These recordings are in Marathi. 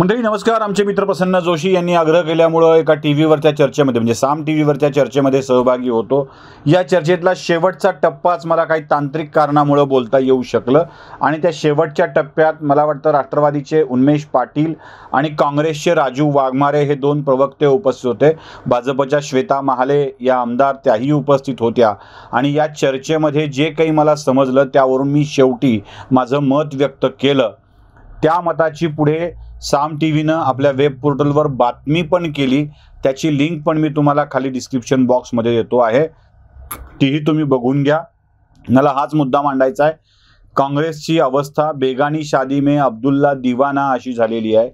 मंडळी नमस्कार आमचे मित्र प्रसन्न जोशी यांनी आग्रह केल्यामुळं एका टी व्हीवरच्या चर्चेमध्ये म्हणजे साम टी व्हीवरच्या चर्चेमध्ये सहभागी होतो या चर्चेतला शेवटचा टप्पाच मला काही तांत्रिक कारणामुळं बोलता येऊ शकलं आणि त्या शेवटच्या टप्प्यात मला वाटतं राष्ट्रवादीचे उन्मेश पाटील आणि काँग्रेसचे राजू वाघमारे हे दोन प्रवक्ते उपस्थित होते भाजपच्या श्वेता महाले या आमदार त्याही उपस्थित होत्या आणि या चर्चेमध्ये जे काही मला समजलं त्यावरून मी शेवटी माझं मत व्यक्त केलं त्या मताची पुढे साम टी व्हीनं आपल्या वेब पोर्टलवर बातमी पण केली त्याची लिंक पण मी तुम्हाला खाली डिस्क्रिप्शन बॉक्समध्ये देतो आहे तीही तुम्ही बघून घ्या मला हाच मुद्दा मांडायचा आहे काँग्रेसची अवस्था बेगानी शादी मे अब्दुल्ला दिवाना अशी झालेली आहे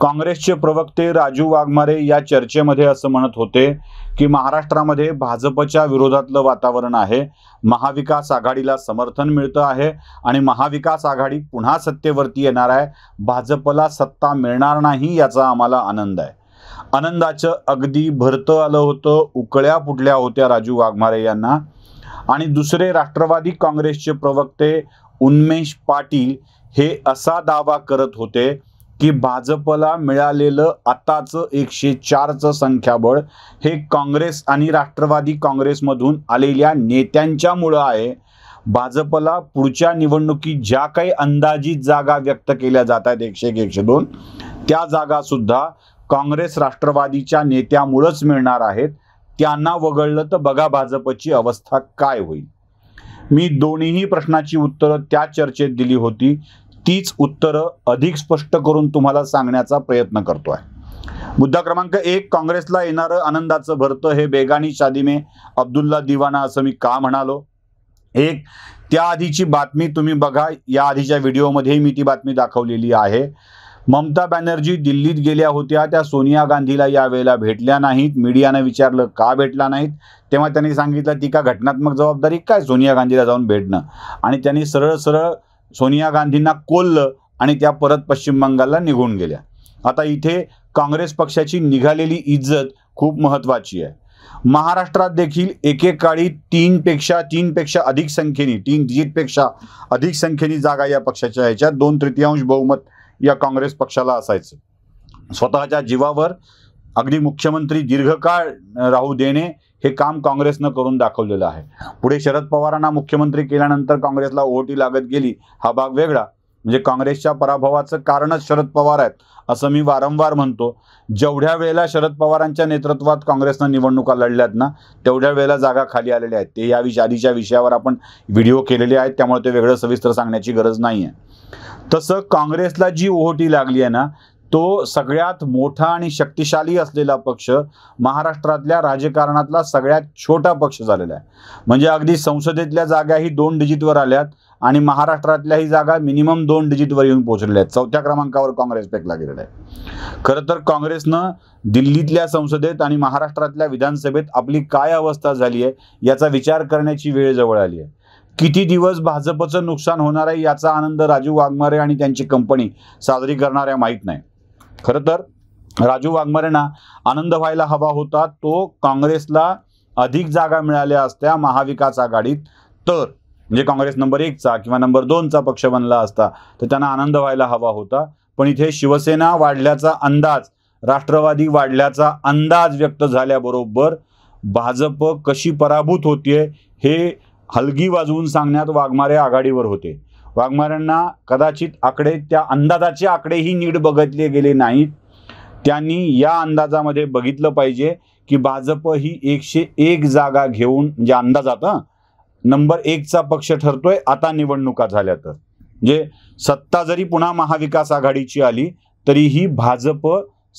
काँग्रेसचे प्रवक्ते राजू वाघमारे या चर्चेमध्ये असं म्हणत होते की महाराष्ट्रामध्ये भाजपच्या विरोधातलं वातावरण आहे महाविकास आघाडीला समर्थन मिळतं आहे आणि महाविकास आघाडी पुन्हा सत्तेवरती येणार आहे भाजपला सत्ता मिळणार नाही याचा आम्हाला आनंद आहे आनंदाचं अगदी भरतं आलं होतं उकळ्या फुटल्या होत्या राजू वाघमारे यांना आणि दुसरे राष्ट्रवादी काँग्रेसचे प्रवक्ते उन्मेष पाटील हे असा दावा करत होते की भाजपला मिळालेलं आताचं एकशे चारचं संख्याबळ हे काँग्रेस आणि राष्ट्रवादी काँग्रेसमधून आलेल्या नेत्यांच्यामुळं आहे भाजपला पुढच्या निवडणुकीत ज्या काही अंदाजित जागा व्यक्त केल्या जात आहेत एकशे एक एकशे दोन त्या सुद्धा काँग्रेस राष्ट्रवादीच्या नेत्यामुळंच मिळणार आहेत त्यांना वगळलं तर बघा भाजपची अवस्था काय होईल मी दोन्हीही प्रश्नाची उत्तरं त्या चर्चेत दिली होती तीच उत्तरं अधिक स्पष्ट करून तुम्हाला सांगण्याचा प्रयत्न करतो आहे मुद्दा क्रमांक एक काँग्रेसला येणारं आनंदाचं भरतं हे बेगानी शादी अब्दुल्ला दिवाना असं मी का म्हणालो एक त्याआधीची बातमी तुम्ही बघा या आधीच्या व्हिडिओमध्येही मी ती बातमी दाखवलेली आहे ममता बॅनर्जी दिल्लीत गेल्या होत्या त्या सोनिया गांधीला यावेळेला भेटल्या नाहीत मीडियानं विचारलं का भेटला नाहीत तेव्हा त्यांनी सांगितलं ती का घटनात्मक जबाबदारी काय सोनिया गांधीला जाऊन भेटणं आणि त्यांनी सरळ सरळ सोनिया गांधींना कोल्ल आणि त्या परत पश्चिम बंगालला निघून गेल्या आता इथे काँग्रेस पक्षाची निघालेली इज्जत खूप महत्वाची आहे महाराष्ट्रात देखील एकेकाळी तीनपेक्षा तीनपेक्षा अधिक संख्येने तीन डिजिटपेक्षा अधिक संख्येने जागा या पक्षाच्या ह्याच्यात दोन तृतीयांश बहुमत या काँग्रेस पक्षाला असायचं स्वतःच्या जीवावर अगदी मुख्यमंत्री दीर्घकाळ राहू देणे हे काम काँग्रेसनं करून दाखवलेलं आहे पुढे शरद पवारांना मुख्यमंत्री केल्यानंतर काँग्रेसला ओटी लागत गेली हा भाग वेगळा म्हणजे काँग्रेसच्या पराभवाचं कारणच शरद पवार आहेत असं मी वारंवार म्हणतो जेवढ्या वेळेला शरद पवारांच्या नेतृत्वात काँग्रेसनं निवडणुका लढल्यात ना तेवढ्या वेळेला जागा खाली आलेल्या आहेत ते या विषय आधीच्या विषयावर आपण व्हिडिओ केलेले आहेत त्यामुळे ते वेगळं सविस्तर सांगण्याची गरज नाही आहे तसं काँग्रेसला जी ओहोटी लागली आहे ना तो सगळ्यात मोठा आणि शक्तिशाली असलेला पक्ष महाराष्ट्रातल्या राजकारणातला सगळ्यात छोटा पक्ष झालेला आहे म्हणजे अगदी संसदेतल्या जागाही दोन डिजिटवर आल्यात आणि महाराष्ट्रातल्या ही जागा मिनिमम दोन डिजिटवर येऊन पोहोचलेल्या आहेत चौथ्या क्रमांकावर काँग्रेस फेकला गेलेला आहे खरं तर काँग्रेसनं दिल्लीतल्या संसदेत आणि महाराष्ट्रातल्या विधानसभेत आपली काय अवस्था झाली आहे याचा विचार करण्याची वेळ जवळ आली आहे किती दिवस भाजपचं नुकसान होणार आहे याचा आनंद राजू वाघमारे आणि त्यांची कंपनी साजरी करणाऱ्या माहीत नाही खरं तर राजू वाघमारेंना आनंद व्हायला हवा होता तो काँग्रेसला अधिक जागा मिळाल्या असत्या महाविकास आघाडीत तर म्हणजे काँग्रेस नंबर एकचा किंवा नंबर दोनचा पक्ष बनला असता तर त्यांना आनंद व्हायला हवा होता पण इथे शिवसेना वाढल्याचा अंदाज राष्ट्रवादी वाढल्याचा अंदाज व्यक्त झाल्याबरोबर भाजप कशी पराभूत होतीये हे हलगी वाजवून सांगण्यात वाघमारे आघाडीवर होते वाघमारांना कदाचित आकडे त्या अंदाजाचे आकडेही नीट बघितले गेले नाहीत त्यांनी या अंदाजामध्ये बघितलं पाहिजे की भाजप ही एकशे एक जागा घेऊन म्हणजे अंदाजात नंबर एकचा पक्ष ठरतोय आता निवडणुका झाल्या तर म्हणजे सत्ता जरी पुन्हा महाविकास आघाडीची आली तरीही भाजप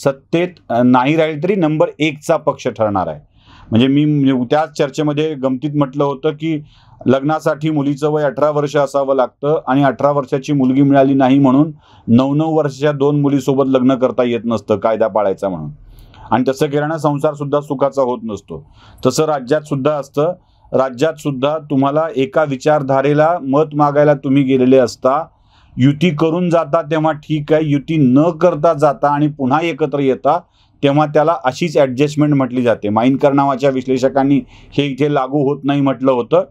सत्तेत नाही राहील तरी नंबर एकचा पक्ष ठरणार आहे म्हणजे मी म्हणजे त्याच चर्चेमध्ये गमतीत म्हटलं होतं की लग्नासाठी मुलीचं वय अठरा वर्ष असावं लागतं आणि अठरा वर्षाची मुलगी मिळाली नाही म्हणून नऊ नऊ वर्षाच्या दोन मुलीसोबत लग्न करता येत नसतं कायदा पाळायचा म्हणून आणि तसं केल्यानं सुद्धा सुखाचा होत नसतो तसं राज्यात सुद्धा असतं राज्यात सुद्धा तुम्हाला एका विचारधारेला मत मागायला तुम्ही गेलेले असता युती करून जाता तेव्हा ठीक आहे युती न करता जाता आणि पुन्हा एकत्र येता तेव्हा त्याला अशीच ॲडजस्टमेंट म्हटली जाते माईनकर नावाच्या विश्लेषकांनी हे इथे लागू होत नाही म्हटलं होतं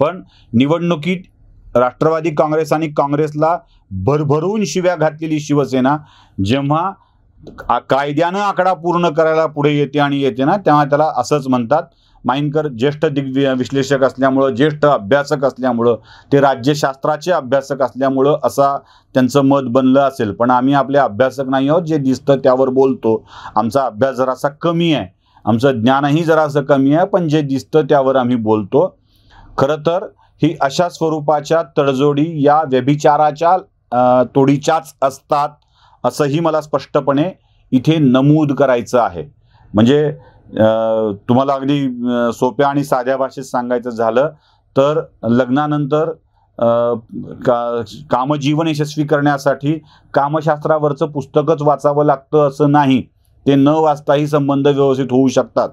पण निवडणुकीत राष्ट्रवादी काँग्रेस आणि काँग्रेसला भरभरून शिव्या घातलेली शिवसेना जेव्हा कायद्यानं आकडा पूर्ण करायला पुढे येते आणि येते ना तेव्हा त्याला असंच म्हणतात माईनकर ज्येष्ठ दिग्वि विश्लेषक असल्यामुळं ज्येष्ठ अभ्यासक असल्यामुळं ते राज्यशास्त्राचे अभ्यासक असल्यामुळं असा त्यांचं मत बनलं असेल पण आम्ही आपले अभ्यासक नाही आहोत जे दिसतं त्यावर बोलतो आमचा अभ्यास जरासा कमी आहे आमचं ज्ञानही जरासं कमी आहे पण जे दिसतं त्यावर आम्ही बोलतो खरं तर ही अशा स्वरूपाच्या तडजोडी या व्यभिचाराच्या तोडीच्याच असतात असंही मला स्पष्टपणे इथे नमूद करायचं आहे म्हणजे तुम्हाला अगदी सोप्या आणि साध्या भाषेत सांगायचं झालं तर लग्नानंतर का कामजीवन यशस्वी करण्यासाठी कामशास्त्रावरचं पुस्तकच वाचावं लागतं असं नाही ते न वाचताही संबंध व्यवस्थित होऊ शकतात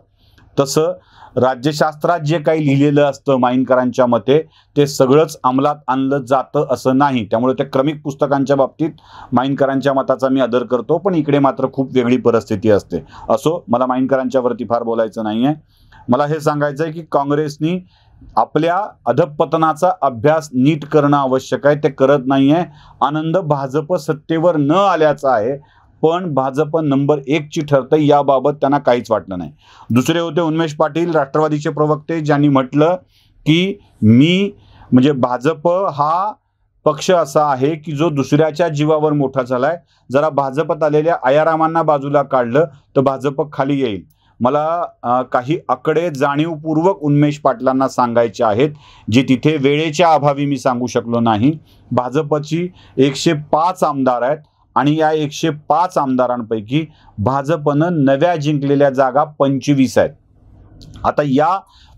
तसं राज्यशास्त्रात जे काही लिहिलेलं असतं माईनकरांच्या मते ते सगळंच अंमलात आणलं जातं असं नाही त्यामुळे त्या क्रमिक पुस्तकांच्या बाबतीत माईनकरांच्या मताचा मी आदर करतो पण इकडे मात्र खूप वेगळी परिस्थिती असते असो मला माईनकरांच्यावरती फार बोलायचं नाही मला हे सांगायचं आहे की काँग्रेसनी आपल्या अधपतनाचा अभ्यास नीट करणं आवश्यक आहे ते करत नाही आहे आनंद भाजप सत्तेवर न आल्याचा आहे पण भाजप नंबर एकची ठरतं याबाबत त्यांना काहीच वाटलं नाही दुसरे होते उन्मेश पाटील राष्ट्रवादीचे प्रवक्ते ज्यांनी म्हटलं की मी म्हणजे भाजप हा पक्ष असा आहे की जो दुसऱ्याच्या जीवावर मोठा झालाय जरा भाजपत आलेल्या आयारामांना बाजूला काढलं तर भाजप खाली येईल मला काही आकडे जाणीवपूर्वक उन्मेश पाटलांना सांगायचे आहेत जे तिथे वेळेच्या अभावी मी सांगू शकलो नाही भाजपची एकशे पाच आमदार आहेत आणि या एकशे पाच आमदारांपैकी भाजपनं नव्या जिंकलेल्या जागा पंचवीस आहेत आता या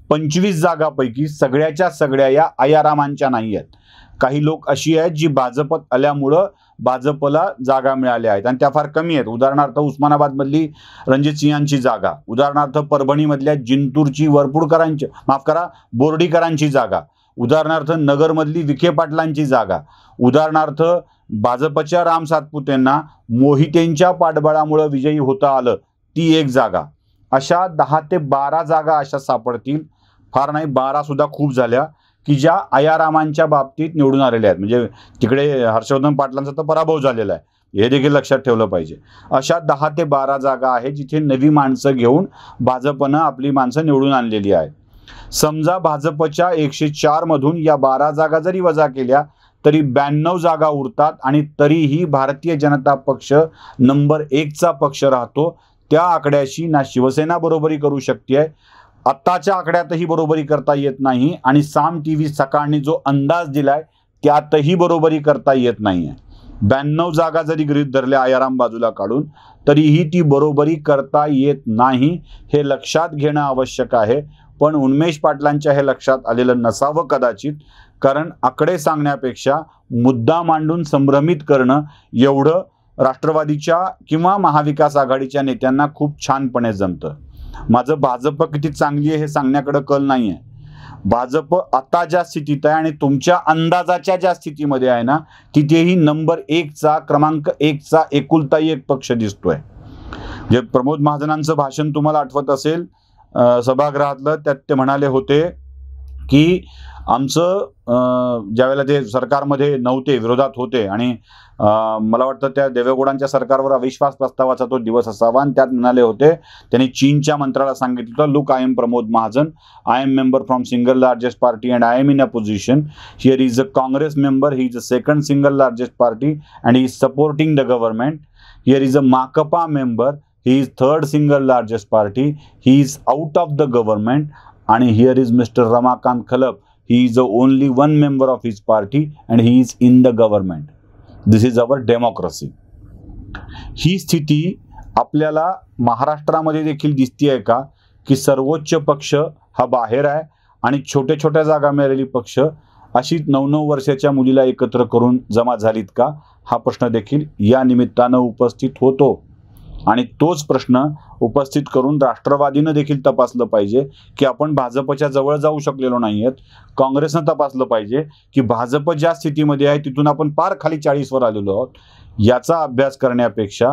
पंचवीस जागापैकी सगळ्याच्या सगळ्या या आयारामांच्या नाही आहेत काही लोक अशी आहेत जी भाजपत आल्यामुळं भाजपला जागा मिळाल्या आहेत आणि त्या फार कमी आहेत उदाहरणार्थ उस्मानाबादमधली रणजित सिंहांची जागा उदाहरणार्थ परभणीमधल्या जिंतूरची वरपूडकरांची माफ करा बोर्डीकरांची जागा उदाहरणार्थ नगरमधली विखे पाटलांची जागा उदाहरणार्थ भाजपच्या राम सातपुतेंना मोहितेंच्या पाठबळामुळं विजयी होता आलं ती एक जागा अशा दहा ते बारा जागा अशा सापडतील फार नाही बारासुद्धा खूप झाल्या की ज्या आयारामांच्या बाबतीत निवडून आलेल्या आहेत म्हणजे तिकडे हर्षवर्धन पाटलांचा तर पराभव झालेला आहे हे देखील लक्षात ठेवलं पाहिजे अशा दहा ते बारा जागा आहेत जिथे नवी माणसं घेऊन भाजपनं आपली माणसं निवडून आणलेली आहेत समजा भाजपच्या एकशे चार मधून या बारा जागा जरी वजा केल्या तरी ब्याण्णव जागा उरतात आणि तरीही भारतीय जनता पक्ष नंबर एकचा पक्ष राहतो त्या आकड्याशी ना शिवसेना बरोबरी करू शकते आत्ताच्या आकड्यातही बरोबरी करता येत नाही आणि साम टी व्ही सकाळने जो अंदाज दिलाय त्यातही बरोबरी करता येत नाही आहे ब्याण्णव जागा जरी गृहित धरल्या आयाराम बाजूला काढून तरीही ती बरोबरी करता येत नाही हे लक्षात घेणं आवश्यक आहे पण उन्मेष पाटलांच्या हे लक्षात आलेलं नसावं कदाचित कारण आकडे सांगण्यापेक्षा मुद्दा मांडून संभ्रमित करणं एवढं राष्ट्रवादीच्या किंवा महाविकास आघाडीच्या नेत्यांना खूप छानपणे जमतं माझं भाजप किती चांगली आहे हे सांगण्याकडं कल नाही आहे भाजप आता ज्या स्थितीत आहे आणि तुमच्या अंदाजाच्या ज्या स्थितीमध्ये आहे ना तिथेही नंबर एकचा क्रमांक एकचा एकुलताही एक पक्ष दिसतोय जे प्रमोद महाजनांचं भाषण तुम्हाला आठवत असेल सभागृहातलं त्यात ते म्हणाले होते की आमचं ज्यावेळेला ते सरकारमध्ये नव्हते विरोधात होते आणि मला वाटतं त्या देवेगौडांच्या सरकारवर अविश्वास प्रस्तावाचा तो दिवस असावा आणि त्यात म्हणाले होते त्यांनी चीनच्या मंत्राला सांगितलं look I am Pramod Mahajan I am member from single largest party and I am in a position here is a Congress member he is a second single largest party and he is supporting the government here is a Makapa member he is third single largest party he is out of the government आणि here is mister Ramakant Khalap he is a only one member of his party and he is in the government this is our democracy ही स्थिती आपल्याला महाराष्ट्रामध्ये देखील दिसती आहे का की सर्वोच्च पक्ष हा बाहेर आहे आणि छोट्या छोट्या जागा मिळालेली पक्ष अशी नऊ नऊ वर्षाच्या मुलीला एकत्र करून जमा झालीत का हा प्रश्न देखील या निमित्तानं उपस्थित होतो आणि तोच प्रश्न उपस्थित करून राष्ट्रवादीनं देखील तपासलं पाहिजे की आपण भाजपच्या जवळ जाऊ शकलेलो नाही आहेत काँग्रेसनं तपासलं पाहिजे की भाजप ज्या स्थितीमध्ये आहे तिथून आपण पार खाली चाळीसवर आलेलो आहोत याचा अभ्यास करण्यापेक्षा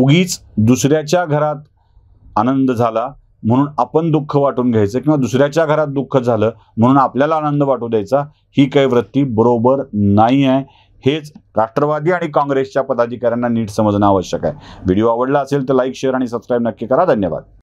उगीच दुसऱ्याच्या घरात आनंद झाला म्हणून आपण दुःख वाटून घ्यायचं किंवा दुसऱ्याच्या घरात दुःख झालं म्हणून आपल्याला आनंद वाटू द्यायचा ही काही वृत्ती बरोबर नाही आहे हेच राष्ट्रवादी आणि काँग्रेसच्या पदाधिकाऱ्यांना नीट समजणं आवश्यक आहे व्हिडिओ आवडला असेल तर लाईक शेअर आणि सबस्क्राईब नक्की करा धन्यवाद